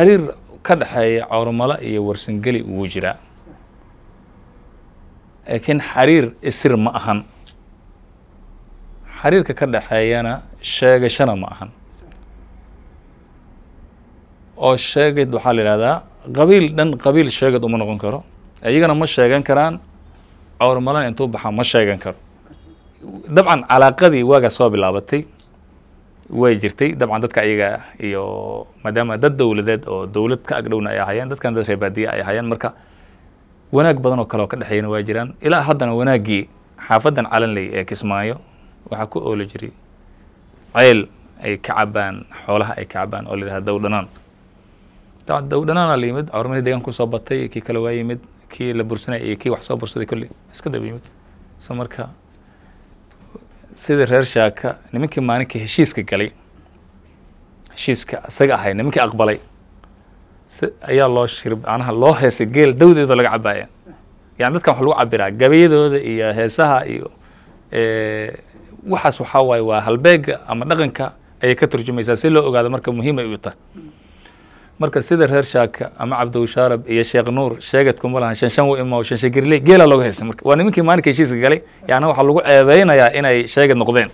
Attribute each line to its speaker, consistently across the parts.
Speaker 1: xiriir ka dhexeeya cawrmalo iyo warsangeli wuu jiraa laakiin xariir isir ma ahan xariirka ka dhexeeyana sheegashana ma ahan oo sheegid waxaa la yidhahdaa qabiil dhan qabiil sheegad uma noqon karo iyagana ma sheegan karaan cawrmalana intuu baxa ma sheegan karo dabcan calaaqadii waagaa soo bilaabatay way jirtay dabcan dadka ayaga iyo maadaama dad dowladeed oo dowlad ka agdhowna ay ahaayeen dadkan dad reebaadiye ay ahaayeen marka wanaag badan oo kale oo ka dhexeeyana waa jiraan ilaa haddana wanaaggii xaafadan calanley ee kismaayo waxaa ku ooli jiray ceyl ay ka cabaan xoolaha ay ka cabaan oo la yidhahda dowdhanaan dowdhanaana la yimid cawrmihii deeganka kusoo batay kii kale waa yimid kii la bursanay iyo kii wax soo bursaday kolley iska daba yimid so marka sidii reer shaaka nimankii maalinkii heshiiska galay heshiiska isaga ahay nimankii aqbalay si ayaa loo shir macnaha loo heesay geel dawdeeda laga cabaaya yani dadkan wax lagu cabiraa gabayadooda iyo heesaha iyo waxaas waxaa waaye waa halbeega ama dhaqanka ayay ka turjumaysaa si loo ogaado marka muhiim ay u tahay marka sida reer shaaka ama cabdiwashaarab iyo sheekh nuur sheegad kuma lahan shanshan wimo shanshan gerley geela looga haysta marka waa nimankii maalinka heshiiska galay yaani waxaa lagu ceebeynayaa inay sheegad noqdeen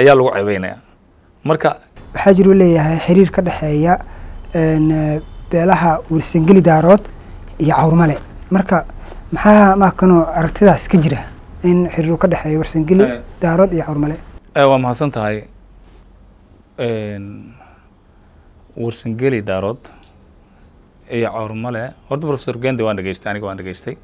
Speaker 1: ayaa lagu ceebeynayaa marka waxaa jiruu leeyahay xiriir ka dhexeeya beelaha wersangeli daarood iyo cawrmale marka maxaa maakanoo aragtidaas ka jira in xiriiru ka dhexeeyo wersangeli eh. daarood iyo cawrmale eh, waa mahadsan tahay warsangeli daarood iyo cawrmale horta profesor gande waan dhegeystay aniga waan dhegeystay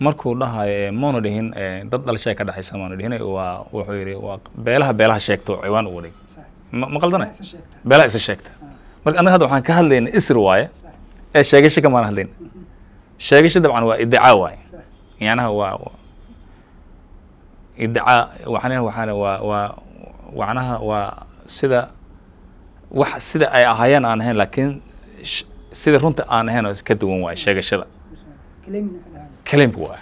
Speaker 1: markuu dhahayo mauna dhihin dad dhalashay ka dhexaysa mauna dhihin waa wuxuu yihi waa beelaha beelaha sheegto ciwaan u wareeg ma qaldana beelaha isa sheegta ah. marka annaga hadda waxaan ka hadlayna isri waaye ee sheegasho kamaan hadlayna mm-hmm. sheegasho dabcan waa iddicaa waaye yanaha waa iddicaa waxaan waa waa wacnaha waa sida wax sida ay ahaayeen aan ahayn laakiin sida runta aan ahayn oo ka duwan waay sheegashada kalimka waa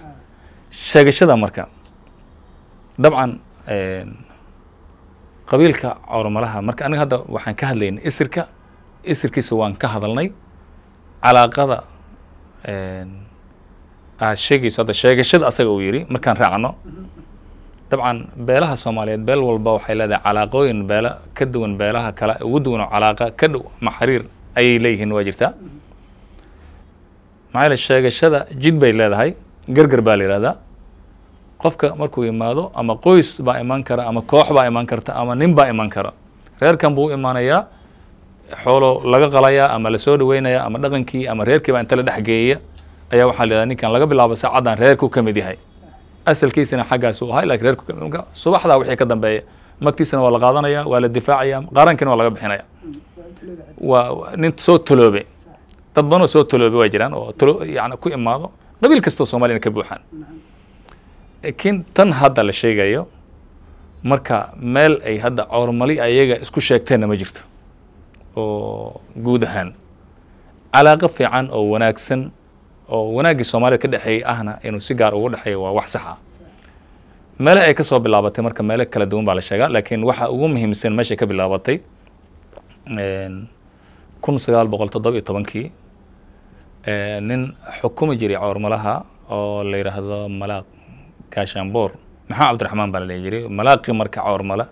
Speaker 1: sheegashada marka dabcan qabiilka cawrmalaha marka aniga hadda waxaan ka hadlaynay isirka isirkiisa waan ka hadalnay calaaqada aad sheegayso hadda sheegashada asaga uu yidhi markaan raacno mm-hmm dabcan beelaha soomaaliyeed beel walba waxay leedahay calaaqooyin beela ka duwan beelaha kale ugu duwano calaaqa ka dhow ama xiriir ayay leeyihiin waa jirtaa maxaa yele sheegashada jid bay leedahay gerger baa la yihahdaa qofka markuu imaado ama qoys baa imaan kara ama koox baa imaan karta ama nin baa imaan kara reerkan buu imaanayaa xoolo laga qalayaa ama lasoo dhaweynaya ama dhaqankii ama reerkii baa inta la dhexgeeyaya ayaa waxaa la yihahda ninkan laga bilaabo saacaddan reerku ka mid yahay asalkiisana xaggaas u ahay lakin reerka subaxdaa wixii ka dambeeya magtiisana waa la qaadanaya waa la difaacaya qarankiina waa laga bixinaya waa nin soo taloobe dad badanoo soo taloobe waa jiraan oo talo yani ku imaado qabiil kastoo soomaaliyana ka buuxaan laakiin tan hadda la sheegayo marka meel ay hadda coormali ayaga isku sheegteenna ma jirto oo guud ahaan calaaqo fiican oo wanaagsan oo wanaaggii soomaalida ka dhexeeyey ahna inuu si gaar ugu dhexeeyo waa wax sax ah ay ka bilaabatay marka meelo kala duwan baa la sheegaa laakiin waxa ugu muhiimsan meeshay ka bilaabatay kun sagaal boqol toddoba iyo tobankii nin xukumi jiray coormalaha oo la yidhaahdo malaaq gaashaanboor maxaa cabdiraxmaan baa la jiray malaaqii marka coormala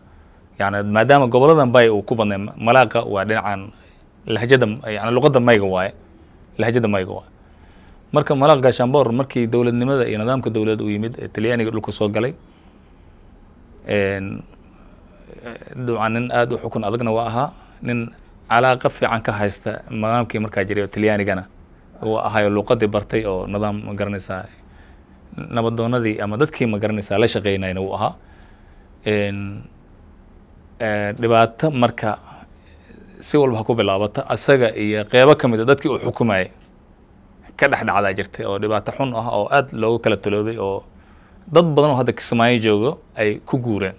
Speaker 1: yani maadaama gobolladan bay uu ku badnay malaaqa waa dhinacan lahjada yani luqadda mayga waaye lahjada mayga waaye marka malaq gashambor markii dowladnimada iyo nidaamka dowladda u yimid ee talyaaniga dhulka soo galay duca nin aada u xukun adagna waa ahaa nin calaaqa fiican ka haysta nidaamkii markaa jiray talyaanigana uu ahayo luuqadii bartay oo nidaam ma garanaysaa nabadoonadii ama dadkii ma garanaysaa la shaqeynayna wuu ahaa dhibaato marka si walba ha ku bilaabata asaga iyo qeybo ka mid a ah dadkii uu xukumayay ka dhex dhacdaa jirtay oo dhibaato xun ah oo aad loogu kala taloobay oo dad badan oo hadda kismaayo joogo ay ku guureen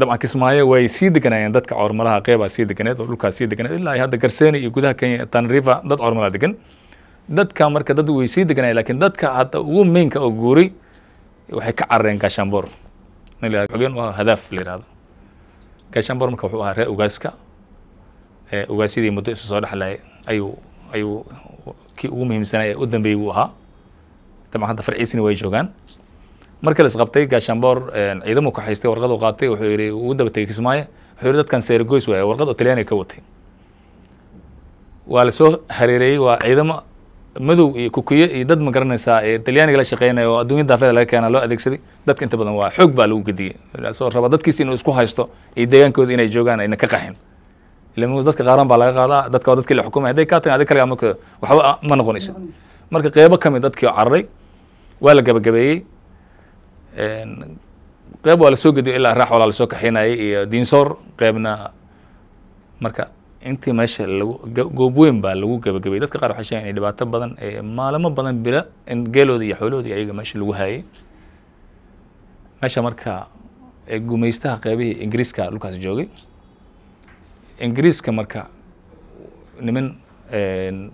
Speaker 1: dabcan kismaayo way sii deganayeen dadka coormalaha qeybaa sii deganeed oo dhulkaa sii deganeed ilaa hadda garseeni iyo gudaha kenya tanriva dad coormalaa degan dadka marka dad way sii deganayeen lakiin dadka hadda ugu meynka oo guuray waxay ka carareen gaashamboor hadaaf la yihahdo gaashamboor marka wuxuu ahaa reer ugaaska ugaasyadii muddo isa soo dhexlay ayuu ayuu kii ugu muhiimsanay u dambeeyey wuu ahaa dabcan hadda farciisina way joogaan markii la isqabtay gaashaanboor ciidamu ka haystay warqadu qaatay wuxuu yihi ugu daba tegey kismaayo wuxuu yihi dadkan seergoys waaya warqad oo ka watay waa lasoo hareereeyey waa ciidamo madow iyo kukiye iyo dad ma garanaysaa ee talyaaniga la shaqeynaya oo adduunya daafeeda laga keena loo adeegsaday dadka inta badan waa xoog baa lagu gediyey soo raba dadkiisa inuu isku haysto iyo deegaankooda inay joogaan ayna ka qaxin ilm dadka qaaran baa laga qaadaa dadka dadki la xukumay haday ka tag adig kalga waxba ma noqonaysa marka qeybo ka mid dadkii cararay waa la gebagabeeyey qeyb waa lasoo gediyo ilaa raax walaa lasoo kaxinayay iyo diinsoor qeybna marka intii meesha lagu goobweyn baa lagu gebagabeeyey dadka qaar waxay sheegan inay dhibaato badan maalimo badan bila in geelooda iyo xoolohoodii ayaga meesha lagu haayay meesha marka gumaystaha qeybihii ingiriiska dhulkaas joogay ingiriiska marka niman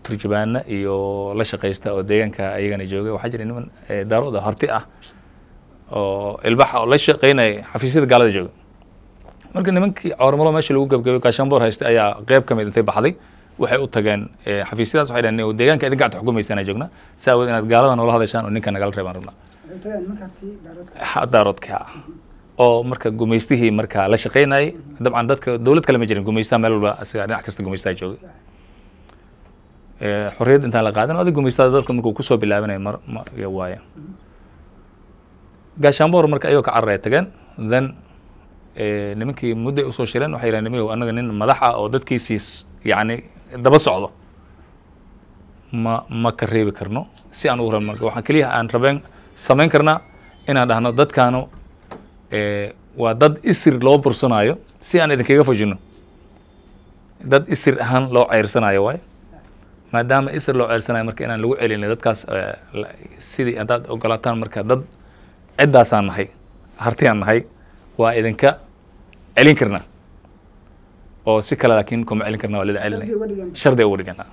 Speaker 1: turjubaana iyo la shaqaysta oo deegaanka ayagana joogay waxaa jira niman daarooda horti ah oo ilbaxa ah oo la shaqeynaya xafiisyada gaalada jooga marka nimankii coormalo meesha lagu gabgaboy gaashaanboor haystay ayaa qeyb ka mid ah intay baxday waxay u tageen xafiisyadaas waxay dhaheen deegaanka idin gacanta xukumaysaan ayaa joogna si aawad inaad gaalada noola hadashaan oo ninka nagala reebaan rabnaa daaroodka oo marka gumaystihii marka la shaqeynayay dabcan dadka dowlad kale ma jirin gumaystaha meel walba isaga dhinac kasta gumaystaha jooga xorriyad intaan la qaadin adig gumaystaha dadka markuu kusoo bilaabinaya mar waaye gaashaanboor marka ayagoo ka cararaya tageen then nimankii mudday usoo shireen waxay yidhahen nimiyow annaga nin madax ah oo dadkiisii yacni daba socdo ma ma ka reebi karno si aan u hora marka waxaan keliya aan rabeen samayn karnaa inaan dhahno dadkaanu Eh, waa dad isir loo bursanaayo si aan idinkaga fojino dad isir ahaan loo ceyrsanaayo waay maadaama isir loo ceyrsanayo marka inaan lagu celina dadkaas eh, sidii haddaad ogolaataan marka dad ciddaasaan nahay harti aan nahay waa idinka celin karnaa oo si kale laakiin kuma celin karna waa lidin celinaya shardiga ugu dhigan ah.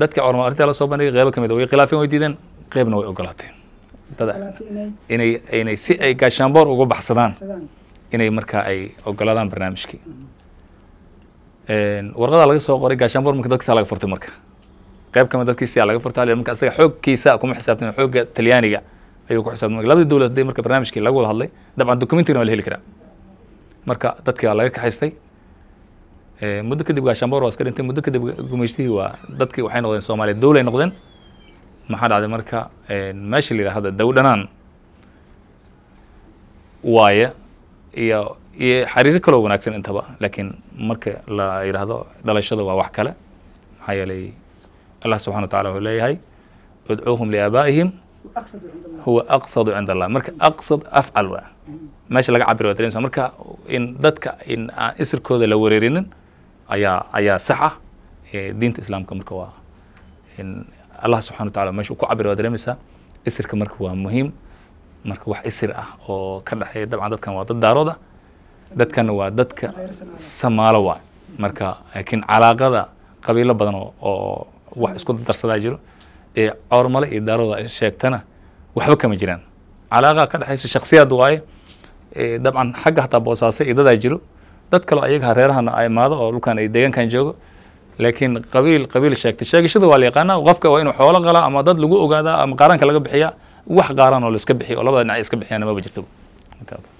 Speaker 1: dadka culama arrintaa la soo bandhigay qeybo ka mid a way khilaafeen way diideen qeybna way ogolaateen inay si ay gaashaanboor uga baxsadaan inay markaa ay ogoladaan barnaamijkii mm-hmm. warqadaa laga soo qoray gaashaanboor marka dadkiisa laga furtay marka qayb kama ah dadkiisa laga furtay marka asaga xoogkiisa kuma xisaabtan xooga talyaaniga ayuu ku xisabtay labadii dowlad hadii marka barnaamijkii laga wada hadlay dabcan documentigana waa la heli karaa marka dadkii waa laga kaxaystay muddo kadib gaashaanboor waa iska dhintay muddo kadib gumaystihii waa dadkii waxay noqdeen soomaaliya dowlay noqdeen maxaa dhacday marka meesha la yidhahda daw dhanaan waaye iyo iyo xariiro kaloo wanaagsan intaba laakiin marka la yidhaahdo dhalashada waa wax kale maxaa yeelay allah subxana wa tacala wuxuu leeyahay udcuuhum liaabaa'ihim huwa aqsadu cinda allah marka aqsad afcal wa meesha laga cabir waa marka in dadka in aan ah, isirkooda la wareerinin ayaa ayaa sax ah diinta islaamka marka waa allah subxana watacala meeshu ku cabir waa dareemaysaa isirka marka waa muhiim marka wax isir ah oo ka dhexeeya dabcan dadkan waa dad daarooda dadkanna waa dadka samaalo waa marka laakiin calaaqada qabiilo badan oo wax isku darsadaa jiro ee coormale iyo daarooda ay sheegtana waxba kama jiraan calaaqaa ka dhexaysa shaksiyaad waaye dabcan xagga hataa boosaase iyo dadaa jiro dad kaleo ayaga reerahana imaado oo dhulkan ay deegaankan joogo laakiin qabiil qabiil sheegtay sheegashada waa la yaqaana qofka waa inuu xoolo qalaa ama dad lagu ogaadaa ama qaaranka laga bixiya wax qaaran oo laiska bixiyo oo labada dhinac iska bixiyaana maba jirto